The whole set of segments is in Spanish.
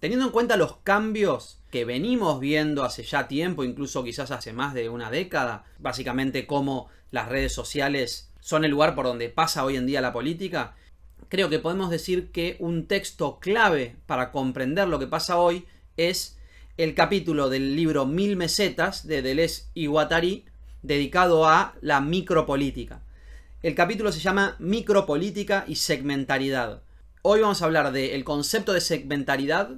Teniendo en cuenta los cambios que venimos viendo hace ya tiempo, incluso quizás hace más de una década, básicamente cómo las redes sociales son el lugar por donde pasa hoy en día la política, creo que podemos decir que un texto clave para comprender lo que pasa hoy es el capítulo del libro Mil Mesetas de Deleuze y Guattari, dedicado a la micropolítica. El capítulo se llama Micropolítica y Segmentaridad. Hoy vamos a hablar del concepto de segmentaridad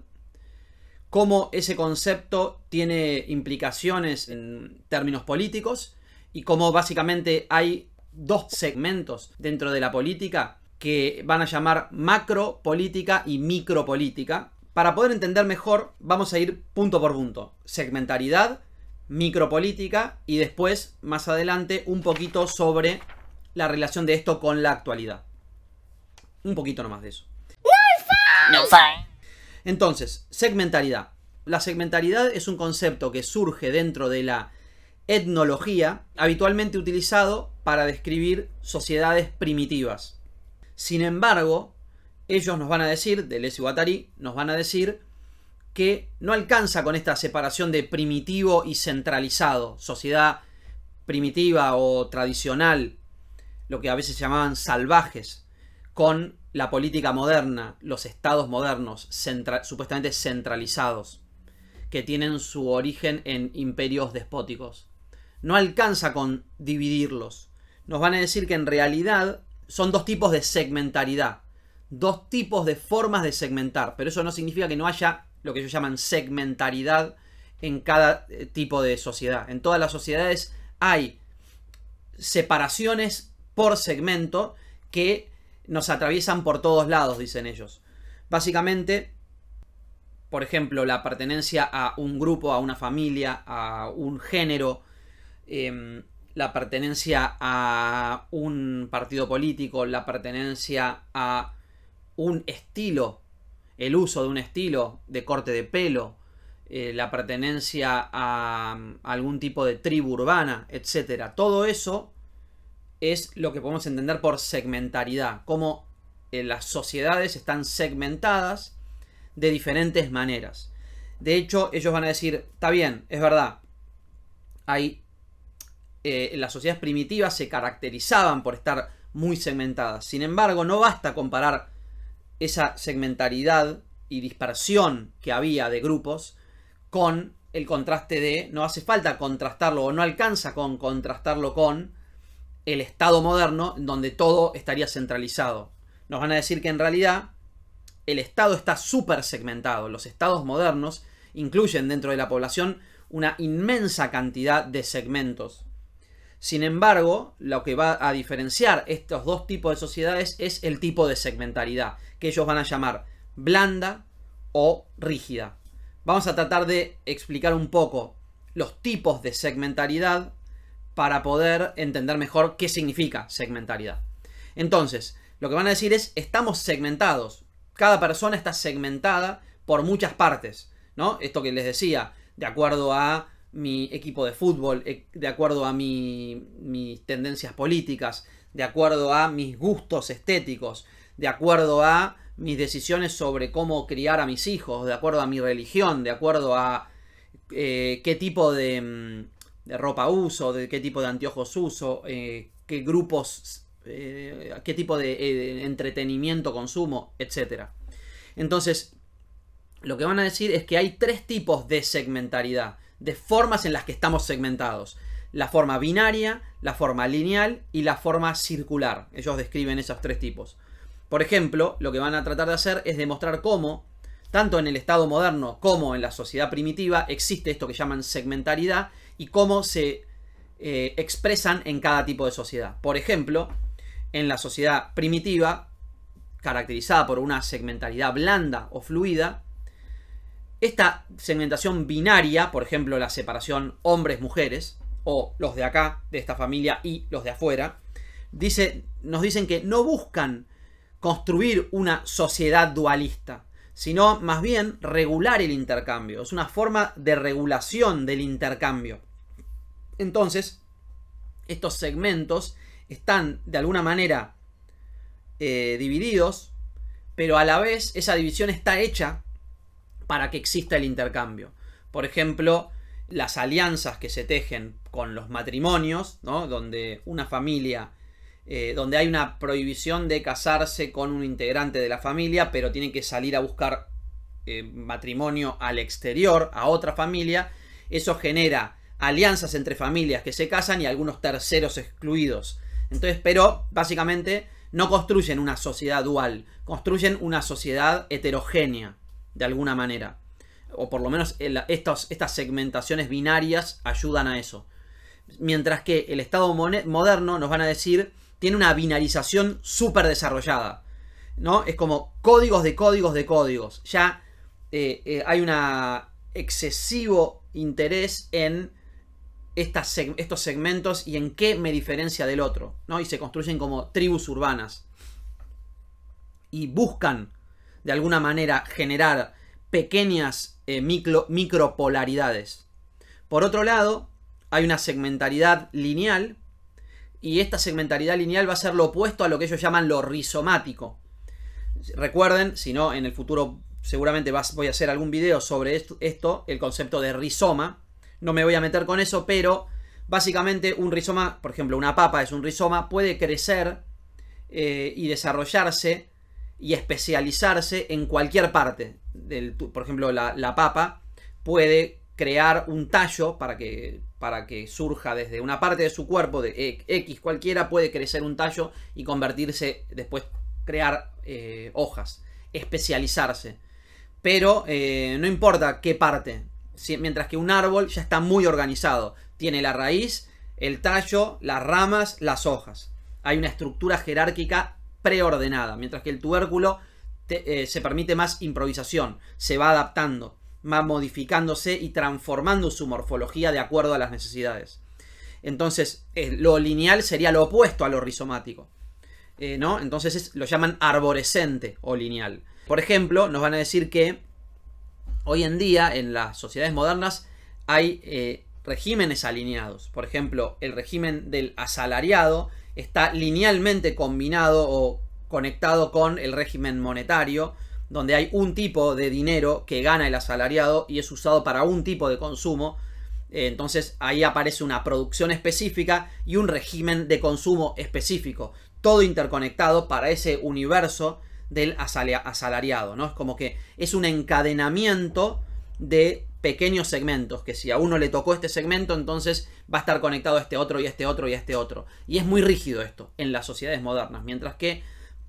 cómo ese concepto tiene implicaciones en términos políticos y cómo básicamente hay dos segmentos dentro de la política que van a llamar macro política y micropolítica. Para poder entender mejor, vamos a ir punto por punto. Segmentaridad, micropolítica y después, más adelante, un poquito sobre la relación de esto con la actualidad. Un poquito nomás de eso. No, entonces, segmentaridad. La segmentaridad es un concepto que surge dentro de la etnología, habitualmente utilizado para describir sociedades primitivas. Sin embargo, ellos nos van a decir, de y Guattari, nos van a decir que no alcanza con esta separación de primitivo y centralizado, sociedad primitiva o tradicional, lo que a veces llamaban salvajes, con la política moderna, los estados modernos, supuestamente centralizados, que tienen su origen en imperios despóticos. No alcanza con dividirlos. Nos van a decir que en realidad son dos tipos de segmentaridad, dos tipos de formas de segmentar, pero eso no significa que no haya lo que ellos llaman segmentaridad en cada eh, tipo de sociedad. En todas las sociedades hay separaciones por segmento que nos atraviesan por todos lados, dicen ellos. Básicamente, por ejemplo, la pertenencia a un grupo, a una familia, a un género, em, la pertenencia a un partido político, la pertenencia a un estilo, el uso de un estilo de corte de pelo, eh, la pertenencia a, mm, algún tipo de tribu urbana, etcétera. Todo eso es lo que podemos entender por segmentaridad, cómo eh, las sociedades están segmentadas de diferentes maneras. De hecho, ellos van a decir, está bien, es verdad, hay, eh, las sociedades primitivas se caracterizaban por estar muy segmentadas. Sin embargo, no basta comparar esa segmentaridad y dispersión que había de grupos con el contraste de, no hace falta contrastarlo o no alcanza con contrastarlo con el Estado moderno donde todo estaría centralizado. Nos van a decir que en realidad el Estado está súper segmentado. Los Estados modernos incluyen dentro de la población una inmensa cantidad de segmentos. Sin embargo, lo que va a diferenciar estos dos tipos de sociedades es el tipo de segmentaridad que ellos van a llamar blanda o rígida. Vamos a tratar de explicar un poco los tipos de segmentaridad para poder entender mejor qué significa segmentaridad. Entonces, lo que van a decir es, estamos segmentados. Cada persona está segmentada por muchas partes, ¿no? Esto que les decía, de acuerdo a mi equipo de fútbol, eh, de acuerdo a mis tendencias políticas, de acuerdo a mis gustos estéticos, de acuerdo a mis decisiones sobre cómo criar a mis hijos, de acuerdo a mi religión, de acuerdo a eh, qué tipo de, mm, de ropa uso, de qué tipo de anteojos uso, eh, qué grupos, eh, qué tipo de, eh, entretenimiento consumo, etc. Entonces, lo que van a decir es que hay tres tipos de segmentaridad, de formas en las que estamos segmentados. La forma binaria, la forma lineal y la forma circular. Ellos describen esos tres tipos. Por ejemplo, lo que van a tratar de hacer es demostrar cómo, tanto en el Estado moderno como en la sociedad primitiva, existe esto que llaman segmentaridad y cómo se eh, expresan en cada tipo de sociedad. Por ejemplo, en la sociedad primitiva, caracterizada por una segmentalidad blanda o fluida, esta segmentación binaria, por ejemplo, la separación hombres-mujeres, o los de acá, de esta familia, y los de afuera, dice, nos dicen que no buscan construir una sociedad dualista, sino más bien regular el intercambio. Es una forma de regulación del intercambio. Entonces, estos segmentos están de alguna manera eh, divididos, pero a la vez esa división está hecha para que exista el intercambio. Por ejemplo, las alianzas que se tejen con los matrimonios, donde una familia eh, donde hay una prohibición de casarse con un integrante de la familia, pero tienen que salir a buscar eh, matrimonio al exterior, a otra familia, eso genera alianzas entre familias que se casan y algunos terceros excluidos. Entonces, pero básicamente no construyen una sociedad dual, construyen una sociedad heterogénea, de alguna manera. O por lo menos estas segmentaciones binarias ayudan a eso. Mientras que el Estado moderno nos van a decir tiene una binarización súper desarrollada. ¿no? Es como códigos de códigos de códigos. Ya eh, eh, hay un excesivo interés en estas estos segmentos y en qué me diferencia del otro. ¿no? Y se construyen como tribus urbanas. Y buscan, de alguna manera, generar pequeñas eh, micro micropolaridades. Por otro lado, hay una segmentaridad lineal y esta segmentalidad lineal va a ser lo opuesto a lo que ellos llaman lo rizomático. Recuerden, si no, en el futuro seguramente voy a hacer algún video sobre esto, el concepto de rizoma. No me voy a meter con eso, pero básicamente un rizoma, por ejemplo, una papa es un rizoma, puede crecer eh, y desarrollarse y especializarse en cualquier parte. Del, por ejemplo, la papa puede crear un tallo para que para que surja desde una parte de su cuerpo, de e, X cualquiera, puede crecer un tallo y convertirse, después crear eh, hojas, especializarse. Pero eh, no importa qué parte, mientras que un árbol ya está muy organizado, tiene la raíz, el tallo, las ramas, las hojas. Hay una estructura jerárquica preordenada, mientras que el tubérculo eh, se permite más improvisación, se va adaptando va modificándose y transformando su morfología de acuerdo a las necesidades. Entonces, eh, lo lineal sería lo opuesto a lo rizomático. Eh, ¿no? Entonces lo llaman arborescente o lineal. Por ejemplo, nos van a decir que hoy en día en las sociedades modernas hay eh, regímenes alineados. Por ejemplo, el régimen del asalariado está linealmente combinado o conectado con el régimen monetario donde hay un tipo de dinero que gana el asalariado y es usado para un tipo de consumo. Eh, entonces ahí aparece una producción específica y un régimen de consumo específico, todo interconectado para ese universo del asalariado, ¿no? Es como que es un encadenamiento de pequeños segmentos, que si a uno le tocó este segmento, entonces va a estar conectado a este otro y a este otro y a este otro. Y es muy rígido esto en las sociedades modernas, mientras que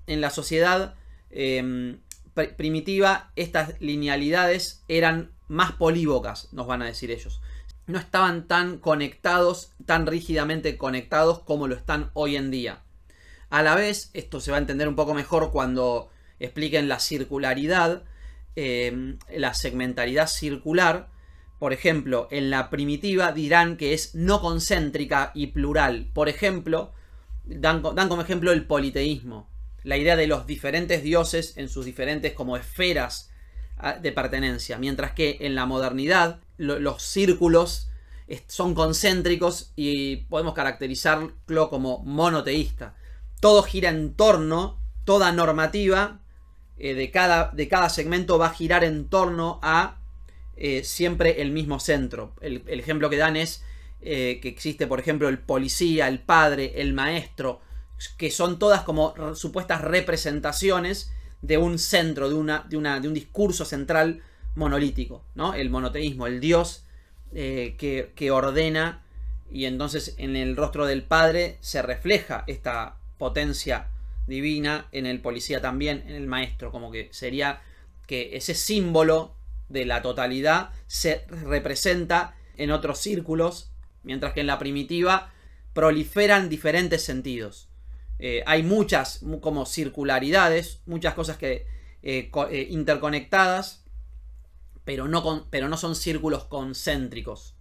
en la sociedad em, primitiva estas linealidades eran más polívocas, nos van a decir ellos. No estaban tan conectados, tan rígidamente conectados como lo están hoy en día. A la vez, esto se va a entender un poco mejor cuando expliquen la circularidad, em, la segmentaridad circular. Por ejemplo, en la primitiva dirán que es no concéntrica y plural. Por ejemplo, dan, dan como ejemplo el politeísmo la idea de los diferentes dioses en sus diferentes como esferas ah, de pertenencia, mientras que en la modernidad los círculos son concéntricos y podemos caracterizarlo como monoteísta. Todo gira en torno, toda normativa eh, de, cada, de, cada, segmento va a girar en torno a eh, siempre el mismo centro. El, ejemplo que dan es eh, que existe, por ejemplo, el policía, el padre, el maestro, que son todas como supuestas representaciones de un centro, de, de, un discurso central monolítico, ¿no? El monoteísmo, el Dios eh, que, ordena y entonces en el rostro del Padre se refleja esta potencia divina, en el policía también, en el maestro, como que sería que ese símbolo de la totalidad se representa en otros círculos, mientras que en la primitiva proliferan diferentes sentidos. Eh, hay muchas como circularidades, muchas cosas que eh, eh, interconectadas, pero no, pero no son círculos concéntricos.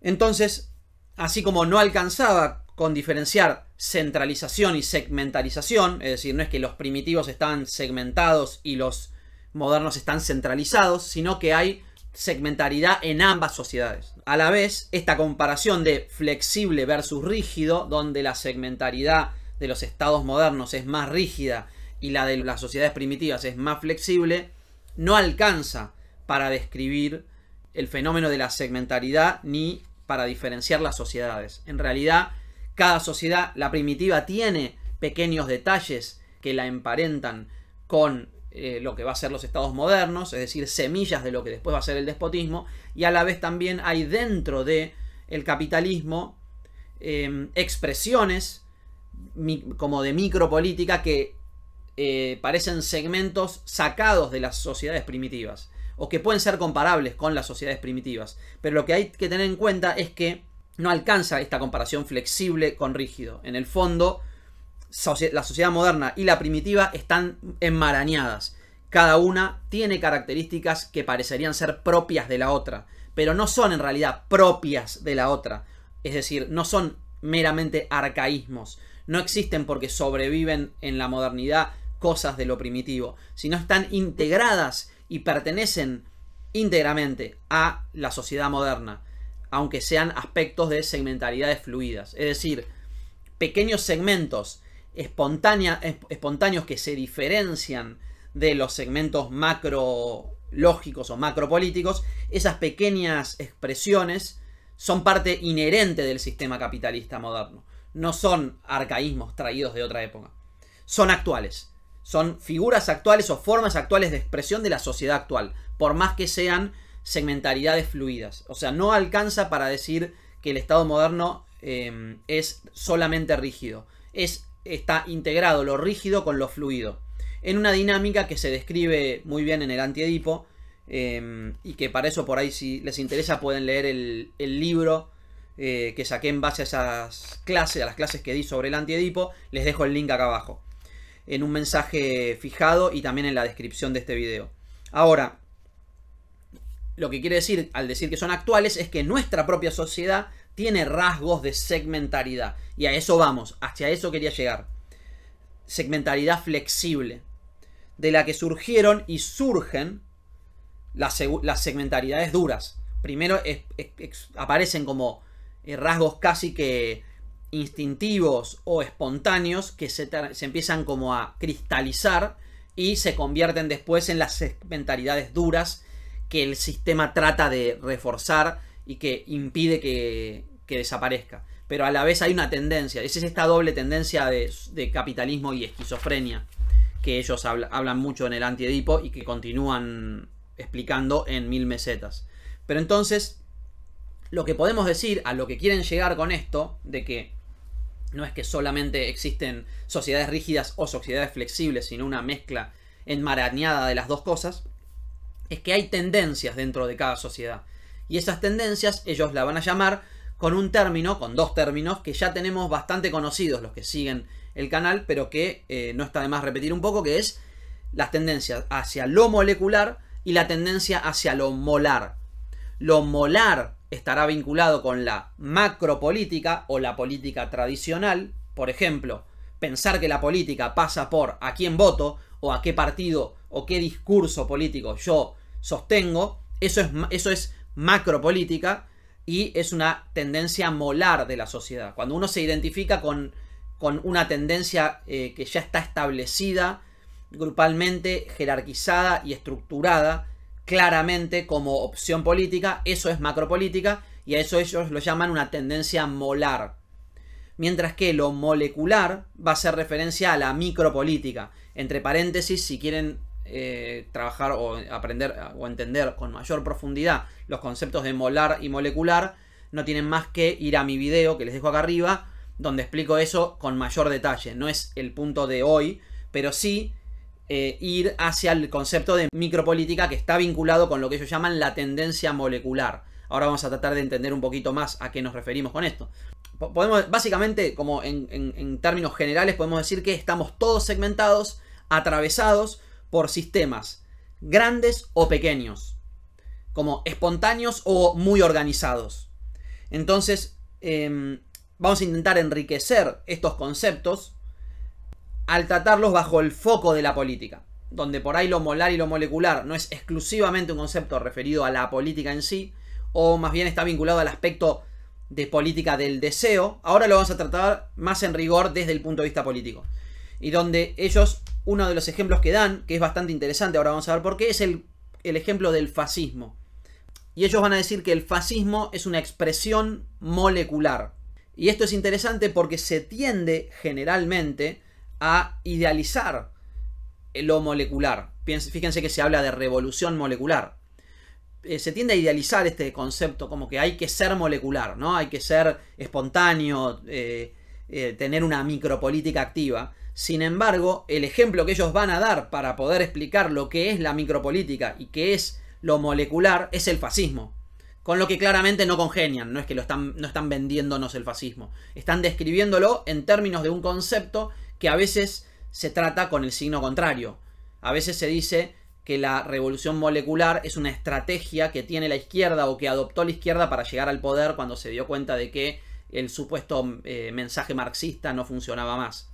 Entonces, así como no alcanzaba con diferenciar centralización y segmentalización, es decir, no es que los primitivos están segmentados y los modernos están centralizados, sino que hay segmentaridad en ambas sociedades. A la vez, esta comparación de flexible versus rígido, donde la segmentaridad de los estados modernos es más rígida y la de las sociedades primitivas es más flexible, no alcanza para describir el fenómeno de la segmentaridad ni para diferenciar las sociedades. En realidad, cada sociedad, la primitiva, tiene pequeños detalles que la emparentan con eh, lo que va a ser los estados modernos, es decir, semillas de lo que después va a ser el despotismo, y a la vez también hay dentro de el capitalismo em, expresiones como de micropolítica que eh, parecen segmentos sacados de las sociedades primitivas o que pueden ser comparables con las sociedades primitivas. Pero lo que hay que tener en cuenta es que no alcanza esta comparación flexible con rígido. En el fondo, la sociedad moderna y la primitiva están enmarañadas. Cada una tiene características que parecerían ser propias de la otra, pero no son en realidad propias de la otra. Es decir, no son meramente arcaísmos. No existen porque sobreviven en la modernidad cosas de lo primitivo, sino están integradas y pertenecen íntegramente a la sociedad moderna, aunque sean aspectos de segmentalidades fluidas. Es decir, pequeños segmentos espontáneos que se diferencian de los segmentos macrológicos o macropolíticos, esas pequeñas expresiones son parte inherente del sistema capitalista moderno. No son arcaísmos traídos de otra época. Son actuales. Son figuras actuales o formas actuales de expresión de la sociedad actual, por más que sean segmentaridades fluidas. O sea, no alcanza para decir que el Estado moderno em, es solamente rígido. Es está integrado lo rígido con lo fluido, en una dinámica que se describe muy bien en el antiedipo, em, y que para eso por ahí si les interesa pueden leer el, libro eh, que saqué en base a esas clases, a las clases que di sobre el antiedipo, les dejo el link acá abajo, en un mensaje fijado y también en la descripción de este video. Ahora, lo que quiere decir al decir que son actuales es que nuestra propia sociedad tiene rasgos de segmentaridad Y a eso vamos, hacia eso quería llegar. segmentaridad flexible, de la que surgieron y surgen las, las duras. Primero aparecen como eh, rasgos casi que instintivos o espontáneos que se, empiezan como a cristalizar y se convierten después en las segmentaridades duras que el sistema trata de reforzar y que impide que, desaparezca. Pero a la vez hay una tendencia, es esta doble tendencia de, capitalismo y esquizofrenia que ellos hablan, hablan mucho en el antiedipo y que continúan explicando en mil mesetas. Pero entonces, lo que podemos decir a lo que quieren llegar con esto, de que no es que solamente existen sociedades rígidas o sociedades flexibles, sino una mezcla enmarañada de las dos cosas, es que hay tendencias dentro de cada sociedad. Y esas tendencias ellos la van a llamar con un término, con dos términos, que ya tenemos bastante conocidos los que siguen el canal, pero que eh, no está de más repetir un poco, que es las tendencias hacia lo molecular y la tendencia hacia lo molar. Lo molar estará vinculado con la macropolítica o la política tradicional, por ejemplo, pensar que la política pasa por a quién voto o a qué partido o qué discurso político yo sostengo, eso es, eso es macropolítica y es una tendencia molar de la sociedad. Cuando uno se identifica con, con una tendencia eh, que ya está establecida grupalmente, jerarquizada y estructurada claramente como opción política, eso es macropolítica y a eso ellos lo llaman una tendencia molar. Mientras que lo molecular va a ser referencia a la micropolítica. Entre paréntesis, si quieren eh, trabajar o aprender o entender con mayor profundidad los conceptos de molar y molecular, no tienen más que ir a mi video que les dejo acá arriba, donde explico eso con mayor detalle. No es el punto de hoy, pero sí eh, ir hacia el concepto de micropolítica que está vinculado con lo que ellos llaman la tendencia molecular. Ahora vamos a tratar de entender un poquito más a qué nos referimos con esto. Podemos, básicamente, como en términos generales, podemos decir que estamos todos segmentados, atravesados por sistemas grandes o pequeños, como espontáneos o muy organizados. Entonces, em, vamos a intentar enriquecer estos conceptos al tratarlos bajo el foco de la política, donde por ahí lo molar y lo molecular no es exclusivamente un concepto referido a la política en sí, o más bien está vinculado al aspecto de política del deseo, ahora lo vamos a tratar más en rigor desde el punto de vista político, y donde ellos uno de los ejemplos que dan, que es bastante interesante, ahora vamos a ver por qué, es el, ejemplo del fascismo. Y ellos van a decir que el fascismo es una expresión molecular. Y esto es interesante porque se tiende generalmente a idealizar lo molecular. Fíjense que se habla de revolución molecular. Eh, se tiende a idealizar este concepto como que hay que ser molecular, ¿no? Hay que ser espontáneo, eh, eh, tener una micropolítica activa. Sin embargo, el ejemplo que ellos van a dar para poder explicar lo que es la micropolítica y qué es lo molecular es el fascismo. Con lo que claramente no congenian, no es que lo están, no están vendiéndonos el fascismo. Están describiéndolo en términos de un concepto que a veces se trata con el signo contrario. A veces se dice que la revolución molecular es una estrategia que tiene la izquierda o que adoptó la izquierda para llegar al poder cuando se dio cuenta de que el supuesto eh, mensaje marxista no funcionaba más.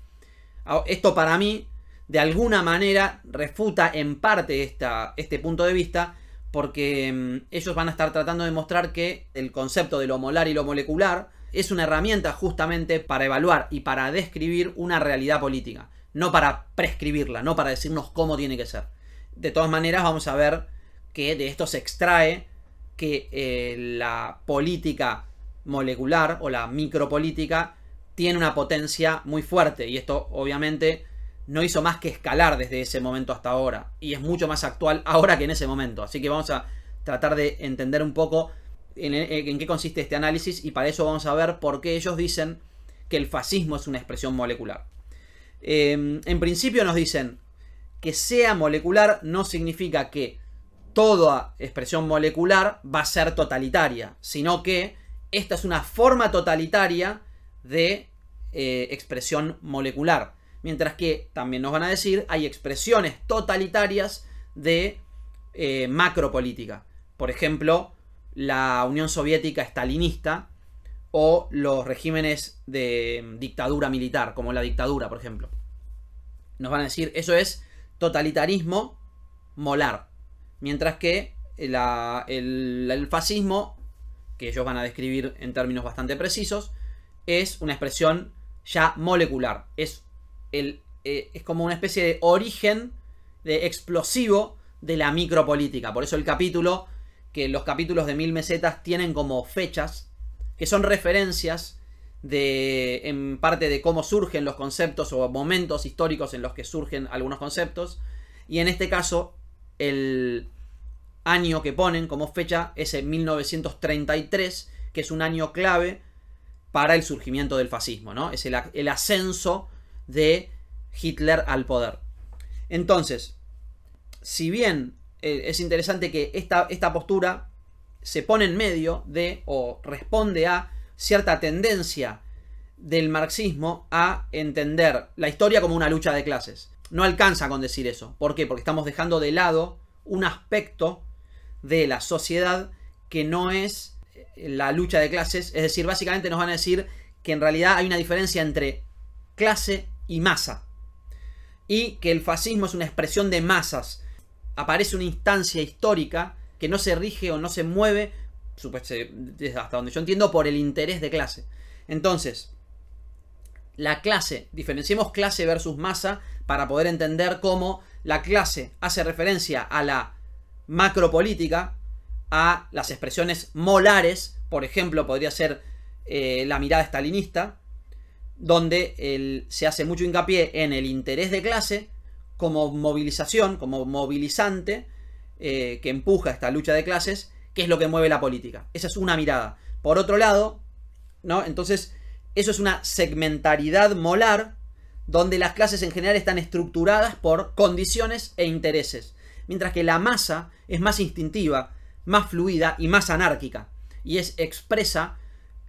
Ah, esto para mí, de alguna manera, refuta en parte este punto de vista, porque mm, ellos van a estar tratando de mostrar que el concepto de lo molar y lo molecular es una herramienta justamente para evaluar y para describir una realidad política, no para prescribirla, no para decirnos cómo tiene que ser. De todas maneras, vamos a ver que de esto se extrae que eh, la política molecular o la micropolítica tiene una potencia muy fuerte y esto obviamente no hizo más que escalar desde ese momento hasta ahora y es mucho más actual ahora que en ese momento. Así que vamos a tratar de entender un poco en, qué consiste este análisis y para eso vamos a ver por qué ellos dicen que el fascismo es una expresión molecular. Em, en principio nos dicen que sea molecular no significa que toda expresión molecular va a ser totalitaria, sino que esta es una forma totalitaria de eh, expresión molecular. Mientras que también nos van a decir hay expresiones totalitarias de eh, macropolítica. Por ejemplo, la Unión Soviética estalinista o los regímenes de mm, dictadura militar, como la dictadura, por ejemplo. Nos van a decir, eso es totalitarismo molar. Mientras que el fascismo, que ellos van a describir en términos bastante precisos, es una expresión ya molecular. Es, eh, es como una especie de origen de explosivo de la micropolítica. Por eso el capítulo, que los capítulos de mil mesetas tienen como fechas, que son referencias de, en parte de cómo surgen los conceptos o momentos históricos en los que surgen algunos conceptos. Y en este caso, el año que ponen como fecha es en 1933, que es un año clave para el surgimiento del fascismo, ¿no? Es el, ascenso de Hitler al poder. Entonces, si bien eh, es interesante que esta postura se pone en medio de o responde a cierta tendencia del marxismo a entender la historia como una lucha de clases. No alcanza con decir eso. ¿Por qué? Porque estamos dejando de lado un aspecto de la sociedad que no es la lucha de clases. Es decir, básicamente nos van a decir que en realidad hay una diferencia entre clase y masa. Y que el fascismo es una expresión de masas. Aparece una instancia histórica que no se rige o no se mueve, hasta donde yo entiendo, por el interés de clase. Entonces, la clase, diferenciemos clase versus masa para poder entender cómo la clase hace referencia a la macropolítica, a las expresiones molares, por ejemplo, podría ser eh, la mirada estalinista, donde se hace mucho hincapié en el interés de clase como movilización, como movilizante eh, que empuja esta lucha de clases, que es lo que mueve la política. Esa es una mirada. Por otro lado, ¿no? Entonces, eso es una segmentaridad molar donde las clases en general están estructuradas por condiciones e intereses, mientras que la masa es más instintiva, más fluida y más anárquica. Y es expresa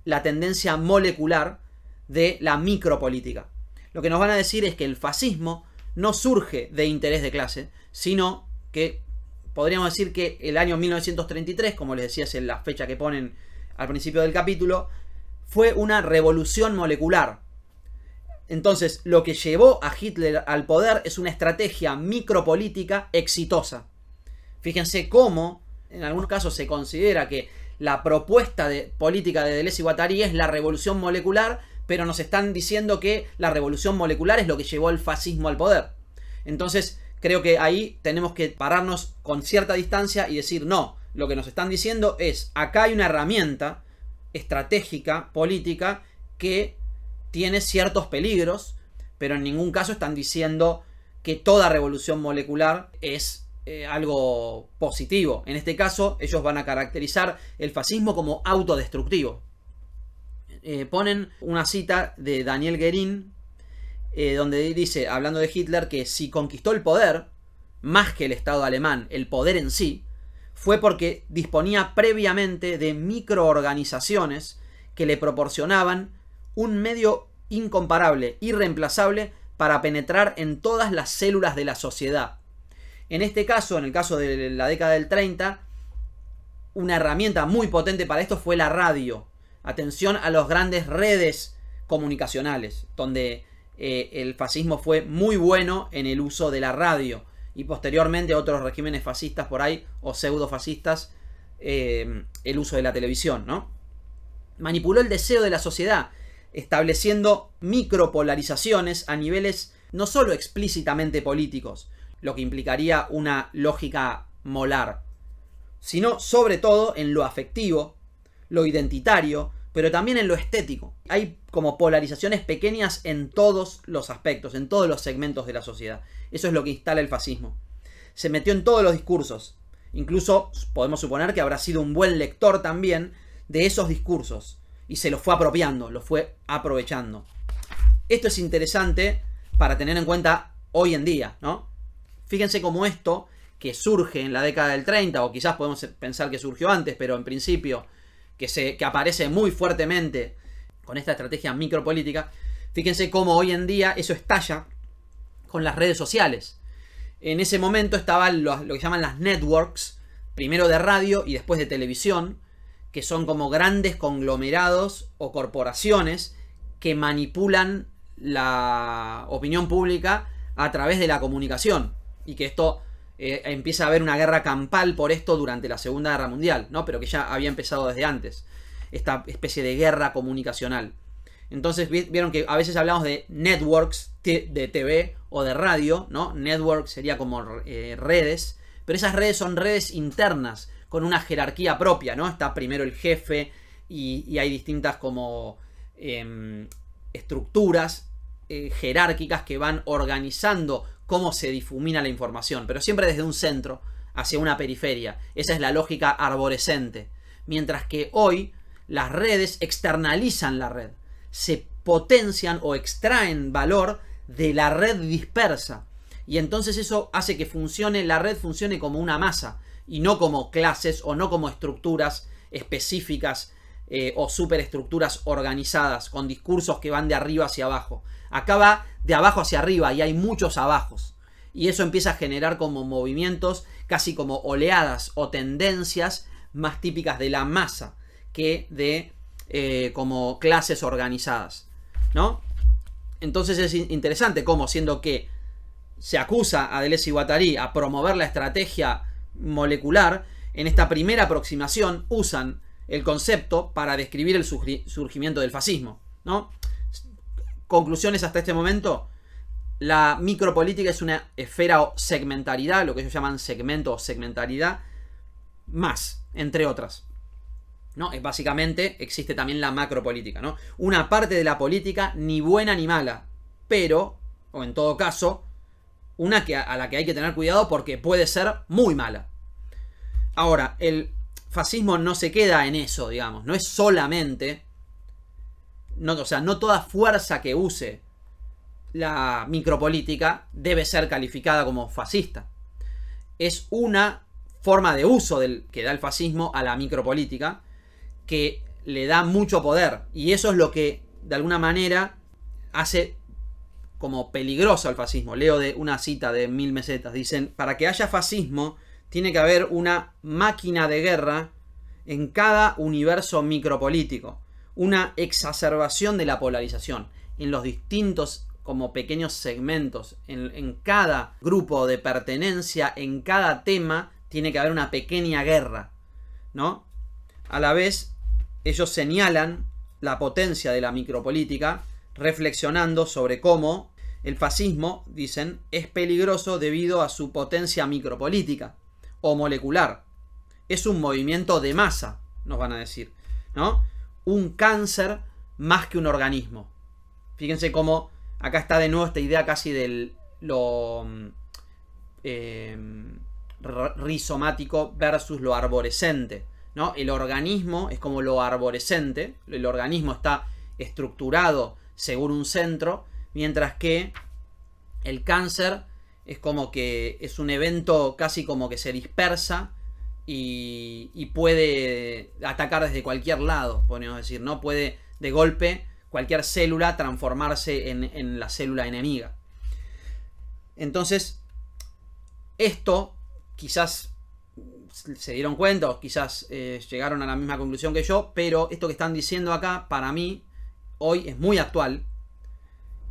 la tendencia molecular de la micropolítica. Lo que nos van a decir es que el fascismo no surge de interés de clase, sino que podríamos decir que el año 1933, como les decía, es la fecha que ponen al principio del capítulo, fue una revolución molecular. Entonces, lo que llevó a Hitler al poder es una estrategia micropolítica exitosa. Fíjense cómo en algunos casos se considera que la propuesta de, política de Deleuze y Guattari es la revolución molecular, pero nos están diciendo que la revolución molecular es lo que llevó el fascismo al poder. Entonces, creo que ahí tenemos que pararnos con cierta distancia y decir, no, lo que nos están diciendo es, acá hay una herramienta estratégica, política, que tiene ciertos peligros, pero en ningún caso están diciendo que toda revolución molecular es eh, algo positivo. En este caso, ellos van a caracterizar el fascismo como autodestructivo. Eh, ponen una cita de Daniel Guerin, eh, donde dice, hablando de Hitler, que si conquistó el poder, más que el Estado alemán, el poder en sí, fue porque disponía previamente de microorganizaciones que le proporcionaban un medio incomparable, irreemplazable, para penetrar en todas las células de la sociedad en este caso, en el caso de la década del 30, una herramienta muy potente para esto fue la radio. Atención a las grandes redes comunicacionales, donde eh, el fascismo fue muy bueno en el uso de la radio. Y posteriormente otros regímenes fascistas por ahí, o pseudo fascistas, eh, el uso de la televisión, Manipuló el deseo de la sociedad, estableciendo micropolarizaciones a niveles no solo explícitamente políticos, lo que implicaría una lógica molar, sino sobre todo en lo afectivo, lo identitario, pero también en lo estético. Hay como polarizaciones pequeñas en todos los aspectos, en todos los segmentos de la sociedad. Eso es lo que instala el fascismo. Se metió en todos los discursos. Incluso podemos suponer que habrá sido un buen lector también de esos discursos y se los fue apropiando, los fue aprovechando. Esto es interesante para tener en cuenta hoy en día, ¿no? Fíjense cómo esto, que surge en la década del 30, o quizás podemos pensar que surgió antes, pero en principio, que, se, aparece muy fuertemente con esta estrategia micropolítica, fíjense cómo hoy en día eso estalla con las redes sociales. En ese momento estaban lo, lo que llaman las networks, primero de radio y después de televisión, que son como grandes conglomerados o corporaciones que manipulan la opinión pública a través de la comunicación y que esto eh, empieza a haber una guerra campal por esto durante la Segunda Guerra Mundial, ¿no? Pero que ya había empezado desde antes, esta especie de guerra comunicacional. Entonces vieron que a veces hablamos de networks de TV o de radio, ¿no? Network sería como eh, redes, pero esas redes son redes internas, con una jerarquía propia, ¿no? Está primero el jefe y, hay distintas como em, estructuras eh, jerárquicas que van organizando cómo se difumina la información, pero siempre desde un centro hacia una periferia. Esa es la lógica arborescente. Mientras que hoy las redes externalizan la red, se potencian o extraen valor de la red dispersa. Y entonces eso hace que funcione, la red funcione como una masa y no como clases o no como estructuras específicas eh, o superestructuras organizadas con discursos que van de arriba hacia abajo. Acaba de abajo hacia arriba y hay muchos abajos. Y eso empieza a generar como movimientos, casi como oleadas o tendencias más típicas de la masa que de eh, como clases organizadas. ¿No? Entonces es interesante cómo, siendo que se acusa a Deleuze y Guattari a promover la estrategia molecular, en esta primera aproximación usan el concepto para describir el surgimiento del fascismo, ¿no? Conclusiones hasta este momento. La micropolítica es una esfera o segmentaridad, lo que ellos llaman segmento o segmentaridad, más, entre otras. ¿No? Es básicamente existe también la macropolítica, ¿no? Una parte de la política ni buena ni mala, pero, o en todo caso, una que, a la que hay que tener cuidado porque puede ser muy mala. Ahora, el fascismo no se queda en eso, digamos, no es solamente no, o sea, no toda fuerza que use la micropolítica debe ser calificada como fascista. Es una forma de uso del, que da el fascismo a la micropolítica que le da mucho poder y eso es lo que de alguna manera hace como peligroso al fascismo. Leo de una cita de mil mesetas. Dicen, para que haya fascismo tiene que haber una máquina de guerra en cada universo micropolítico una exacerbación de la polarización en los distintos como pequeños segmentos, en, cada grupo de pertenencia, en cada tema, tiene que haber una pequeña guerra, ¿no? A la vez, ellos señalan la potencia de la micropolítica, reflexionando sobre cómo el fascismo, dicen, es peligroso debido a su potencia micropolítica o molecular. Es un movimiento de masa, nos van a decir, ¿no? un cáncer más que un organismo. Fíjense cómo acá está de nuevo esta idea casi del lo mm, em, rizomático versus lo arborescente. ¿no? El organismo es como lo arborescente, el organismo está estructurado según un centro, mientras que el cáncer es como que es un evento casi como que se dispersa y, puede atacar desde cualquier lado, podemos decir, ¿no? Puede de golpe cualquier célula transformarse en, la célula enemiga. Entonces, esto quizás se dieron cuenta o quizás eh, llegaron a la misma conclusión que yo, pero esto que están diciendo acá, para mí, hoy es muy actual.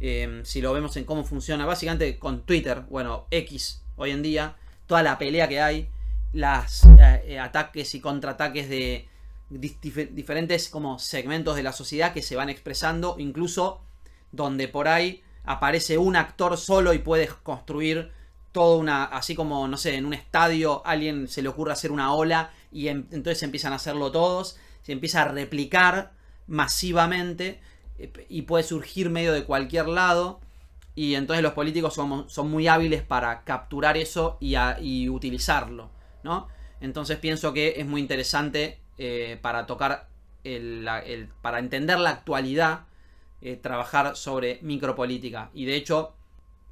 Eh, si lo vemos en cómo funciona, básicamente con Twitter, bueno, X hoy en día, toda la pelea que hay los eh, eh, ataques y contraataques de diferentes como segmentos de la sociedad que se van expresando, incluso donde por ahí aparece un actor solo y puedes construir toda una, así como, no sé, en un estadio alguien se le ocurre hacer una ola y em, entonces empiezan a hacerlo todos, se empieza a replicar masivamente eh, y puede surgir medio de cualquier lado y entonces los políticos son, muy hábiles para capturar eso y utilizarlo. Entonces pienso que es muy interesante eh, para tocar, el, para entender la actualidad, eh, trabajar sobre micropolítica. Y de hecho,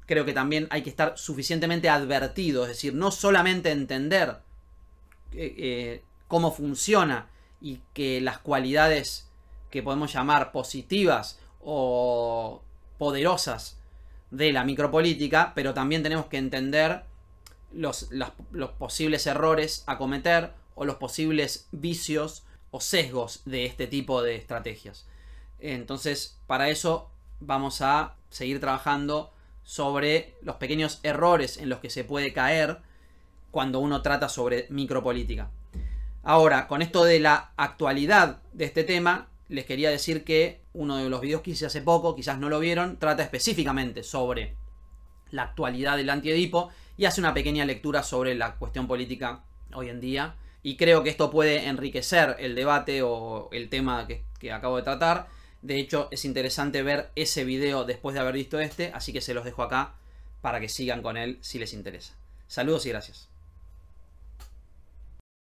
creo que también hay que estar suficientemente advertido, es decir, no solamente entender eh, cómo funciona y que las cualidades que podemos llamar positivas o poderosas de la micropolítica, pero también tenemos que entender los, posibles errores a cometer o los posibles vicios o sesgos de este tipo de estrategias. Entonces, para eso vamos a seguir trabajando sobre los pequeños errores en los que se puede caer cuando uno trata sobre micropolítica. Ahora, con esto de la actualidad de este tema, les quería decir que uno de los videos que hice hace poco, quizás no lo vieron, trata específicamente sobre la actualidad del antiedipo y hace una pequeña lectura sobre la cuestión política hoy en día. Y creo que esto puede enriquecer el debate o el tema que, acabo de tratar. De hecho, es interesante ver ese video después de haber visto este, así que se los dejo acá para que sigan con él si les interesa. Saludos y gracias.